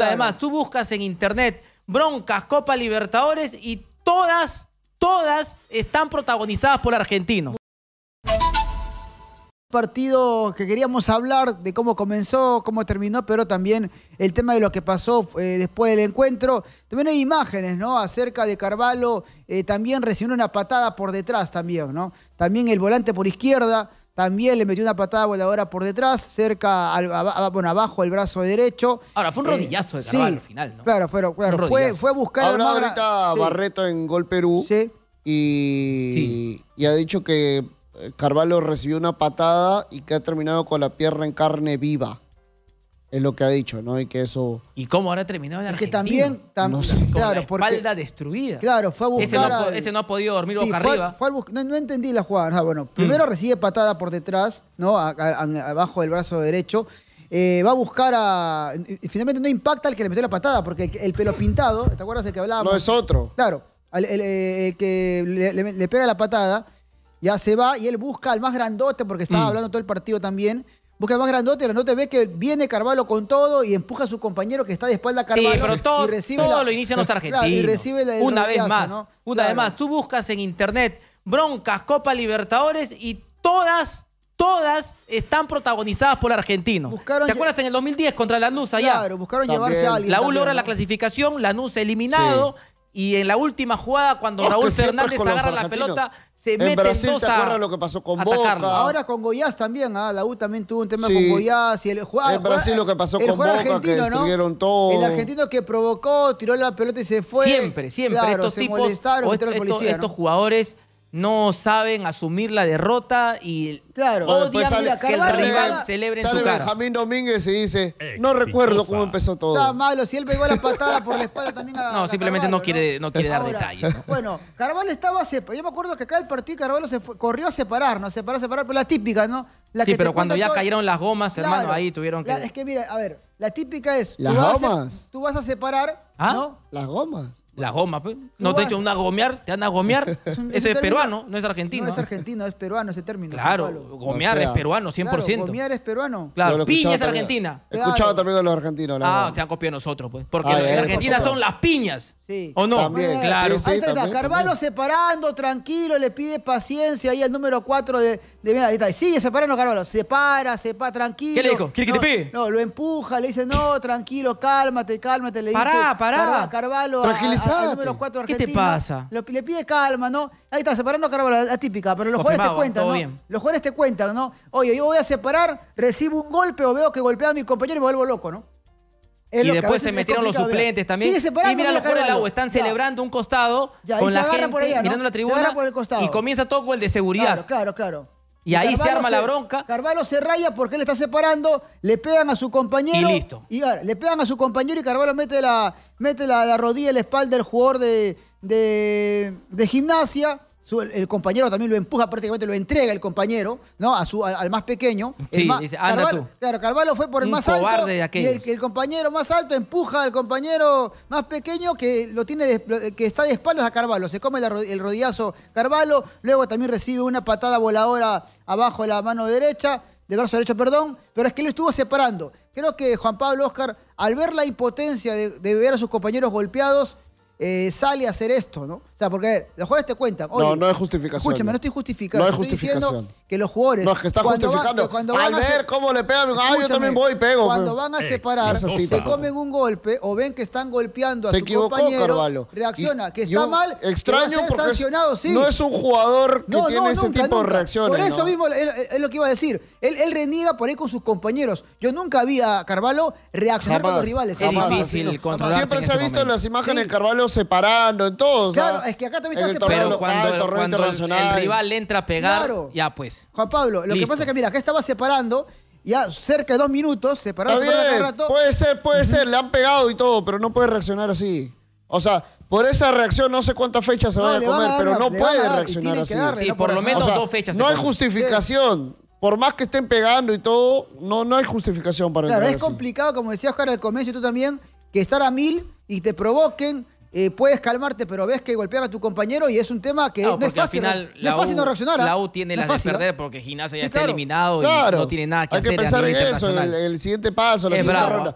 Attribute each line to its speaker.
Speaker 1: Además, tú buscas en internet broncas, Copa Libertadores y todas, todas están protagonizadas por argentinos. Partido que queríamos hablar de cómo comenzó, cómo terminó, pero también el tema de lo que pasó eh, después del encuentro. También hay imágenes, ¿no? Acerca de Carvalho, eh, también recibió una patada por detrás también, ¿no? También el volante por izquierda, también le metió una patada voladora por detrás, cerca, bueno, abajo el brazo derecho. Ahora, fue un eh, rodillazo de Carvalho al final, ¿no? Claro, fue, claro, fue, fue, buscar... Hablaba ahorita
Speaker 2: Barreto en Gol Perú. Y, y ha dicho que eh, Carvalho recibió una patada y que ha terminado con la pierna en carne viva es lo que ha dicho, ¿no? Y que eso. ¿Y cómo ahora
Speaker 1: terminó en Argentina? Que también, no la espalda
Speaker 2: destruida. Claro, fue a buscar. Ese no, ha
Speaker 1: podido dormir boca arriba. no, entendí la jugada. Ah, bueno, mm. primero recibe patada por detrás, ¿no? abajo del brazo derecho. Eh, va a buscar a. Finalmente no impacta al que le metió la patada, porque el, pelo pintado, ¿te acuerdas del que hablábamos? No es otro. Claro. Eh, el, que le, pega la patada, ya se va y él busca al más grandote, porque estaba mm. hablando todo el partido también Busca más grandote, te ve que viene Carvalho con todo y empuja a su compañero que está de espalda a Carvalho. Sí, pero todo, y recibe todo lo inician los argentinos. y recibe la, una vez más, una vez más. Tú buscas en internet broncas, Copa Libertadores y todas todas están protagonizadas por argentinos. ¿Te acuerdas en el 2010 contra Lanús allá? Claro, buscaron llevarse a alguien. La U logra la clasificación, Lanús eliminado, y en la última jugada, cuando oh, Raúl Fernández agarra la pelota, se mete en dos a
Speaker 2: ¿te Ahora
Speaker 1: con Goiás también, ¿ah? la U también tuvo un tema con Goiás. Y el, jugador en ah, Brasil lo que pasó con Boca, que destruyeron ¿no? todo. El argentino que provocó, tiró la pelota y se fue. Siempre, siempre. estos tipos, estos, jugadores no saben asumir la derrota y claro, que el rival celebre en su cara.
Speaker 2: Benjamín Domínguez y dice, no recuerdo cómo empezó todo. Está
Speaker 1: malo, si él pegó la patada por la espalda
Speaker 2: también a No, simplemente no quiere, no quiere dar detalles.
Speaker 1: Bueno, Carvalho estaba, yo me acuerdo que acá el partido Carvalho se corrió a separar, ¿no? a separar, pero la típica, ¿no? sí, pero cuando ya cayeron las gomas, hermano, ahí tuvieron que... es que mira, a ver, la típica es... ¿Las gomas? tú vas a separar, ¿Ah? ¿no? ¿Las gomas? La goma, pues. No te he dicho una gomear, te anda a
Speaker 2: gomear. Eso es peruano, no es argentino. No es
Speaker 1: argentino, es peruano ese término. Claro, gomear es peruano, 100%. Claro, gomear es peruano. Claro, piña es argentina. He escuchado
Speaker 2: también de los argentinos. la Ah, se han copiado nosotros, pues. Porque ah, en eh, Argentina son las
Speaker 1: piñas. Sí. ¿O no? También, ah, claro. ahí está, ahí Carvalho separando, tranquilo, le pide paciencia. Ahí al número 4 de, de- mira, ahí está, sigue separando Carvalho. Separa, separa, tranquilo. ¿Qué le dijo? ¿Quiere que No, te No, lo empuja, le dice, no, tranquilo, cálmate, cálmate. Le Pará, dice, pará. Carvalho número 4 ¿Qué te pasa? le pide calma, ¿no? Ahí está, separando Carvalho, la típica, pero los jugadores te cuentan, ¿no? Los jugadores te cuentan, ¿no? Oye, yo voy a separar, recibo un golpe o veo que golpea a mi compañero y me vuelvo loco, ¿no? y después se metieron los suplentes también. y mira los jugadores del agua, están celebrando un costado con la gente por allá, mirando la tribuna y comienza todo con el de seguridad. Claro, claro, claro. Y ahí se arma la bronca. Carvalho se raya porque le está separando, le pegan a su compañero. Y listo. Y le pegan a su compañero y Carvalho mete la, mete la, rodilla en la espalda del jugador de, de, de gimnasia el compañero también lo empuja, prácticamente lo entrega el compañero, ¿no? A su, al, más pequeño. Sí, dice, anda tú. Claro, Carvalho fue por el más alto. y el, compañero más alto empuja al compañero más pequeño que lo tiene que está de espaldas a Carvalho. Se come el rodillazo Carvalho, luego también recibe una patada voladora abajo de la mano derecha, de brazo derecho, perdón, pero es que lo estuvo separando. Creo que Juan Pablo Oscar, al ver la impotencia de ver a sus compañeros golpeados, eh, sale a hacer esto, ¿no? O sea, porque los jugadores te cuentan. no, no es justificación. Escúchame, no estoy justificando. No es justificación. Estoy diciendo que los jugadores. No, es que está justificando. cuando Al ver cómo le pegan, ah, yo también voy y pego. Cuando van a eh, separar, se comen un golpe o ven que están golpeando a se su compañero, Carvalho. reacciona, que está mal, extraño que a sancionado, sí. No es un jugador que tiene ese tipo de reacciones. Por eso mismo es lo que iba a decir. Él, él, reniega por ahí con sus compañeros. Yo nunca vi a Carvalho reaccionar con los rivales. Es difícil Siempre se ha visto
Speaker 2: en las imágenes de Carvalho separando en todos Claro, es que acá también está cuando, el, torneo cuando el rival entra a pegar, ya pues. Juan Pablo, lo que pasa es que mira, acá
Speaker 1: estaba separando ya cerca de dos minutos, separado,
Speaker 2: Puede ser, puede ser, le han pegado y todo, pero no puede reaccionar así. O sea, por esa reacción no sé cuántas fechas se a comer, pero no puede reaccionar así. no por, lo menos No hay justificación. Por más que estén pegando y todo, no, no hay justificación para Claro, es
Speaker 1: complicado, como decía Oscar al comienzo y tú también, que estar a mil y te provoquen eh, puedes calmarte, pero ves que golpean a tu compañero y es
Speaker 2: un tema que no, es fácil. no, ¿ah? es fácil no reaccionar. La U tiene las de perder
Speaker 1: porque Ginás ya está eliminado y no tiene nada que Hay hacer. Hay que pensar en eso, el,
Speaker 2: siguiente paso, la siguiente ronda.